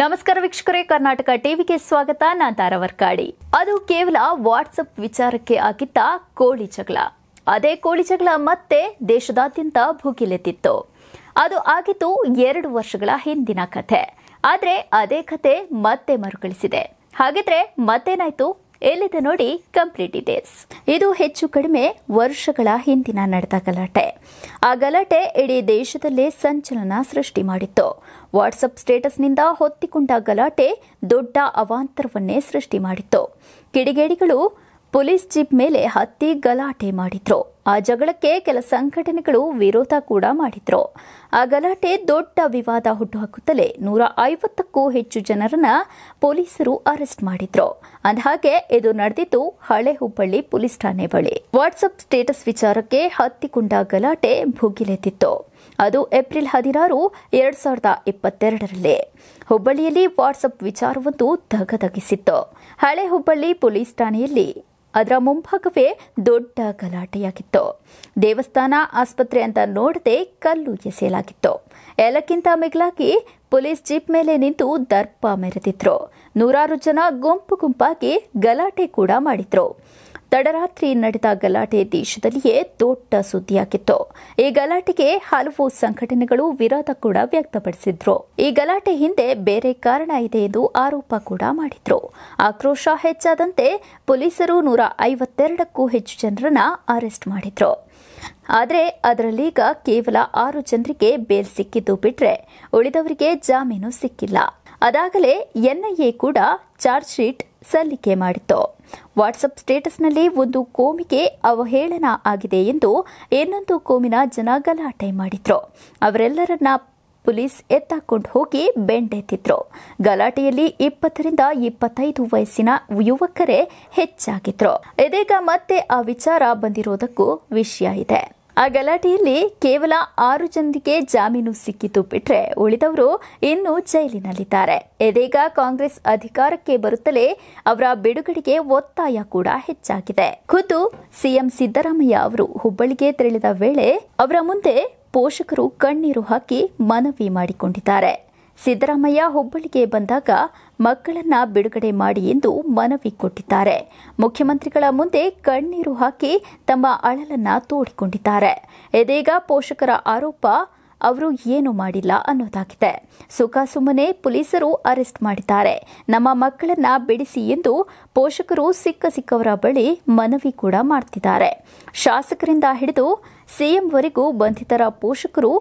ನಮಸ್ಕಾರ ವೀಕ್ಷಕರೇ ಕರ್ನಾಟಕ ಟಿವಿಗೆ ಸ್ವಾಗತ ನಾನ್ ತಾರವರ್ಕಾಡಿ ಅದು ಕೇವಲ ವಾಟ್ಸಪ್ ವಿಚಾರಕ್ಕೆ ಆಗಿದ್ದ ಕೋಳಿ ಜಗಳ ಅದೇ ಕೋಳಿ ಜಗಳ ಮತ್ತೆ ದೇಶದಾದ್ಯಂತ ಭುಗಿಲೆತ್ತಿತ್ತು ಅದು ಆಗಿತ್ತು ಎರಡು ವರ್ಷಗಳ ಹಿಂದಿನ ಕಥೆ ಆದರೆ ಅದೇ ಕಥೆ ಮತ್ತೆ ಮರುಕಳಿಸಿದೆ ಹಾಗಿದ್ರೆ ಮತ್ತೇನಾಯ್ತು ಎಲ್ಲಿದೆ ನೋಡಿ ಕಂಪ್ಲೀಟ್ ಡೀಟೇಲ್ಸ್ ಇದು ಹೆಚ್ಚು ಕಡಿಮೆ ವರ್ಷಗಳ ಹಿಂದಿನ ನಡೆದ ಗಲಾಟೆ ಆ ಗಲಾಟೆ ಇಡೀ ದೇಶದಲ್ಲೇ ಸಂಚಲನ ಸೃಷ್ಟಿ ಮಾಡಿತ್ತು ವಾಟ್ಸಪ್ ಸ್ಟೇಟಸ್ನಿಂದ ಹೊತ್ತಿಕೊಂಡ ಗಲಾಟೆ ದೊಡ್ಡ ಅವಾಂತರವನ್ನೇ ಸೃಷ್ಟಿ ಮಾಡಿತ್ತು ಕಿಡಿಗೇಡಿಗಳು ಪೊಲೀಸ್ ಜೀಪ್ ಮೇಲೆ ಹತ್ತಿ ಗಲಾಟೆ ಮಾಡಿದ್ರು ಆ ಜಗಳಕ್ಕೆ ಕೆಲ ಸಂಘಟನೆಗಳು ವಿರೋಧ ಕೂಡ ಮಾಡಿದ್ರು ಆ ಗಲಾಟೆ ದೊಡ್ಡ ವಿವಾದ ಹುಟ್ಟುಹಾಕುತ್ತಲೇ ನೂರ ಐವತ್ತಕ್ಕೂ ಹೆಚ್ಚು ಜನರನ್ನ ಪೊಲೀಸರು ಅರೆಸ್ಟ್ ಮಾಡಿದ್ರು ಅಂದಹಾಗೆ ಇದು ನಡೆದಿದ್ದು ಹಳೆ ಹುಬ್ಬಳ್ಳಿ ಪೊಲೀಸ್ ಠಾಣೆ ಬಳಿ ವಾಟ್ಸಪ್ ಸ್ಟೇಟಸ್ ವಿಚಾರಕ್ಕೆ ಹತ್ತಿಕೊಂಡ ಗಲಾಟೆ ಭುಗಿಲೆದ್ದಿತ್ತು ಅದು ಏಪ್ರಿಲ್ ಹದಿನಾರು ಎರಡ್ ಸಾವಿರದ ಇಪ್ಪತ್ತೆರಡರಲ್ಲಿ ಹುಬ್ಬಳ್ಳಿಯಲ್ಲಿ ವಾಟ್ಸಪ್ ವಿಚಾರವೊಂದು ಧಗಧಗಿಸಿತ್ತು ಹಳೆ ಹುಬ್ಬಳ್ಳಿ ಪೊಲೀಸ್ ಠಾಣೆಯಲ್ಲಿ ಅದರ ಮುಂಭಾಗವೇ ದೊಡ್ಡ ಗಲಾಟೆಯಾಗಿತ್ತು ದೇವಸ್ಥಾನ ಆಸ್ಪತ್ರೆ ಅಂತ ನೋಡದೆ ಕಲ್ಲು ಎಸೆಯಲಾಗಿತ್ತು ಎಲ್ಲಕ್ಕಿಂತ ಮಿಗಿಲಾಗಿ ಪೊಲೀಸ್ ಜೀಪ್ ಮೇಲೆ ನಿಂತು ದರ್ಪ ಮೆರೆದಿದ್ರು ನೂರಾರು ಜನ ಗುಂಪು ಗುಂಪಾಗಿ ಗಲಾಟೆ ಕೂಡ ಮಾಡಿದ್ರು ತಡರಾತ್ರಿ ನಡೆದ ಗಲಾಟೆ ದೇಶದಲ್ಲಿಯೇ ದೊಡ್ಡ ಸುದ್ದಿಯಾಗಿತ್ತು ಈ ಗಲಾಟೆಗೆ ಹಲವು ಸಂಘಟನೆಗಳು ವಿರೋಧ ಕೂಡ ವ್ಯಕ್ತಪಡಿಸಿದ್ರು ಈ ಗಲಾಟೆ ಹಿಂದೆ ಬೇರೆ ಕಾರಣ ಇದೆ ಎಂದು ಆರೋಪ ಕೂಡ ಮಾಡಿದ್ರು ಆಕ್ರೋಶ ಹೆಚ್ಚಾದಂತೆ ಪೊಲೀಸರು ನೂರ ಐವತ್ತೆರಡಕ್ಕೂ ಹೆಚ್ಚು ಜನರನ್ನ ಅರೆಸ್ಟ್ ಮಾಡಿದ್ರು ಆದರೆ ಅದರಲ್ಲೀಗ ಕೇವಲ ಆರು ಜನರಿಗೆ ಬೇಲ್ ಸಿಕ್ಕಿದ್ದು ಬಿಟ್ರೆ ಉಳಿದವರಿಗೆ ಜಾಮೀನು ಸಿಕ್ಕಿಲ್ಲ ಅದಾಗಲೇ ಎನ್ಐಎ ಕೂಡ ಚಾರ್ಜ್ ಶೀಟ್ ಸಲ್ಲಿಕೆ ಮಾಡಿತ್ತು ವಾಟ್ಸಪ್ ಸ್ಟೇಟಸ್ನಲ್ಲಿ ಒಂದು ಕೋಮಿಗೆ ಅವಹೇಳನ ಆಗಿದೆ ಎಂದು ಇನ್ನೊಂದು ಕೋಮಿನ ಜನ ಗಲಾಟೆ ಮಾಡಿದ್ರು ಅವರೆಲ್ಲರನ್ನ ಪೊಲೀಸ್ ಎತ್ತಾಕೊಂಡು ಹೋಗಿ ಬೆಂಡೆತ್ತಿದ್ರು ಗಲಾಟೆಯಲ್ಲಿ ಇಪ್ಪತ್ತರಿಂದ ಇಪ್ಪತ್ತೈದು ವಯಸ್ಸಿನ ಯುವಕರೇ ಹೆಚ್ಚಾಗಿದ್ರು ಇದೀಗ ಮತ್ತೆ ಆ ವಿಚಾರ ಬಂದಿರೋದಕ್ಕೂ ವಿಷಯ ಇದೆ ಆ ಗಲಾಟೆಯಲ್ಲಿ ಕೇವಲ ಆರು ಜನರಿಗೆ ಜಾಮೀನು ಸಿಕ್ಕಿತು ಬಿಟ್ರೆ ಉಳಿದವರು ಇನ್ನು ಜೈಲಿನಲ್ಲಿದ್ದಾರೆ ಇದೀಗ ಕಾಂಗ್ರೆಸ್ ಅಧಿಕಾರಕ್ಕೆ ಬರುತ್ತಲೇ ಅವರ ಬಿಡುಗಡೆಗೆ ಒತ್ತಾಯ ಕೂಡ ಹೆಚ್ಚಾಗಿದೆ ಖುದ್ದು ಸಿಎಂ ಸಿದ್ದರಾಮಯ್ಯ ಅವರು ಹುಬ್ಬಳ್ಳಿಗೆ ತೆರಳಿದ ವೇಳೆ ಅವರ ಮುಂದೆ ಪೋಷಕರು ಕಣ್ಣೀರು ಹಾಕಿ ಮನವಿ ಮಾಡಿಕೊಂಡಿದ್ದಾರೆ ಸಿದ್ದರಾಮಯ್ಯ ಹುಬ್ಬಳ್ಳಿಗೆ ಬಂದಾಗ ಮಕ್ಕಳನ್ನ ಬಿಡುಗಡೆ ಮಾಡಿ ಎಂದು ಮನವಿ ಕೊಟ್ಟಿದ್ದಾರೆ ಮುಖ್ಯಮಂತ್ರಿಗಳ ಮುಂದೆ ಕಣ್ಣೀರು ಹಾಕಿ ತಮ್ಮ ಅಳಲನ್ನ ತೋಡಿಕೊಂಡಿದ್ದಾರೆ ಇದೀಗ ಪೋಷಕರ ಆರೋಪ ಅವರು ಏನು ಮಾಡಿಲ್ಲ ಅನ್ನೋದಾಗಿದೆ ಸುಖ ಸುಮ್ಮನೆ ಪೊಲೀಸರು ಅರೆಸ್ಟ್ ಮಾಡಿದ್ದಾರೆ ನಮ್ಮ ಮಕ್ಕಳನ್ನ ಬಿಡಿಸಿ ಎಂದು ಪೋಷಕರು ಸಿಕ್ಕ ಸಿಕ್ಕವರ ಬಳಿ ಮನವಿ ಕೂಡ ಮಾಡ್ತಿದ್ದಾರೆ ಶಾಸಕರಿಂದ ಹಿಡಿದು ಸಿಎಂವರೆಗೂ ಬಂಧಿತರ ಪೋಷಕರು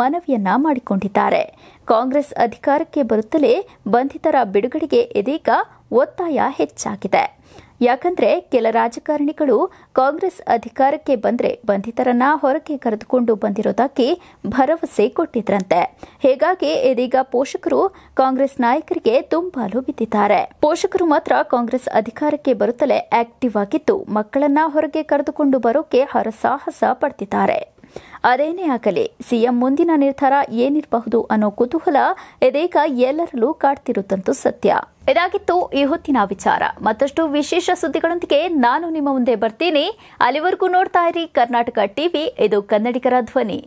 ಮನವಿಯನ್ನ ಮಾಡಿಕೊಂಡಿದ್ದಾರೆ ಕಾಂಗ್ರೆಸ್ ಅಧಿಕಾರಕ್ಕೆ ಬರುತ್ತಲೇ ಬಂಧಿತರ ಬಿಡುಗಡೆಗೆ ಇದೀಗ ಒತ್ತಾಯ ಹೆಚ್ಚಾಗಿದೆ ಯಾಕಂದ್ರೆ ಕೆಲ ರಾಜಕಾರಣಿಗಳು ಕಾಂಗ್ರೆಸ್ ಅಧಿಕಾರಕ್ಕೆ ಬಂದ್ರೆ ಬಂಧಿತರನ್ನ ಹೊರಗೆ ಕರೆದುಕೊಂಡು ಬಂದಿರೋದಾಗಿ ಭರವಸೆ ಕೊಟ್ಟಿದ್ರಂತೆ ಹೀಗಾಗಿ ಇದೀಗ ಪೋಷಕರು ಕಾಂಗ್ರೆಸ್ ನಾಯಕರಿಗೆ ತುಂಬಾಲು ಬಿದ್ದಿದ್ದಾರೆ ಪೋಷಕರು ಮಾತ್ರ ಕಾಂಗ್ರೆಸ್ ಅಧಿಕಾರಕ್ಕೆ ಬರುತ್ತಲೇ ಆಕ್ಟಿವ್ ಆಗಿದ್ದು ಮಕ್ಕಳನ್ನ ಹೊರಗೆ ಕರೆದುಕೊಂಡು ಬರೋಕೆ ಹರಸಾಹಸ ಪಡ್ತಿದ್ದಾರೆ ಅದೇನೇ ಆಗಲಿ ಸಿಎಂ ಮುಂದಿನ ನಿರ್ಧಾರ ಏನಿರಬಹುದು ಅನ್ನೋ ಕುತೂಹಲ ಇದೀಗ ಎಲ್ಲರಲ್ಲೂ ಕಾಡ್ತಿರುತ್ತಂತೂ ಸತ್ಯ ಇದಾಗಿತ್ತು ಈ ಹೊತ್ತಿನ ವಿಚಾರ ಮತ್ತಷ್ಟು ವಿಶೇಷ ಸುದ್ದಿಗಳೊಂದಿಗೆ ನಾನು ನಿಮ್ಮ ಮುಂದೆ ಬರ್ತೀನಿ ಅಲ್ಲಿವರೆಗೂ ನೋಡ್ತಾ ಇರಿ ಕರ್ನಾಟಕ ಟಿವಿ ಇದು ಕನ್ನಡಿಗರ ಧ್ವನಿ